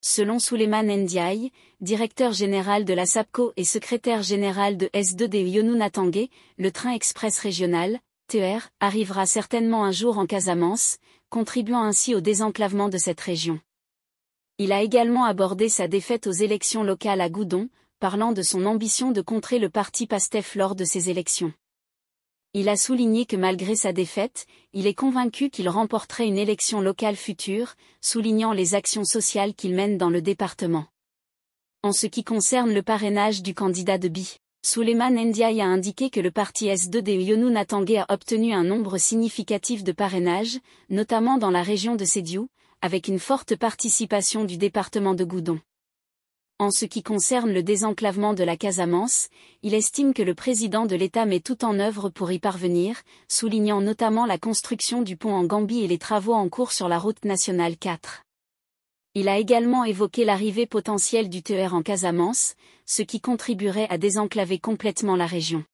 Selon Souleymane Ndiaye, directeur général de la SAPCO et secrétaire général de S2D Yonou le train express régional, TR, e arrivera certainement un jour en Casamance, contribuant ainsi au désenclavement de cette région. Il a également abordé sa défaite aux élections locales à Goudon, parlant de son ambition de contrer le parti PASTEF lors de ces élections il a souligné que malgré sa défaite, il est convaincu qu'il remporterait une élection locale future, soulignant les actions sociales qu'il mène dans le département. En ce qui concerne le parrainage du candidat de Bi, Suleyman Ndiaye a indiqué que le parti S2D Yonou Natangé a obtenu un nombre significatif de parrainages, notamment dans la région de Sédiou, avec une forte participation du département de Goudon. En ce qui concerne le désenclavement de la Casamance, il estime que le président de l'État met tout en œuvre pour y parvenir, soulignant notamment la construction du pont en Gambie et les travaux en cours sur la route nationale 4. Il a également évoqué l'arrivée potentielle du TR en Casamance, ce qui contribuerait à désenclaver complètement la région.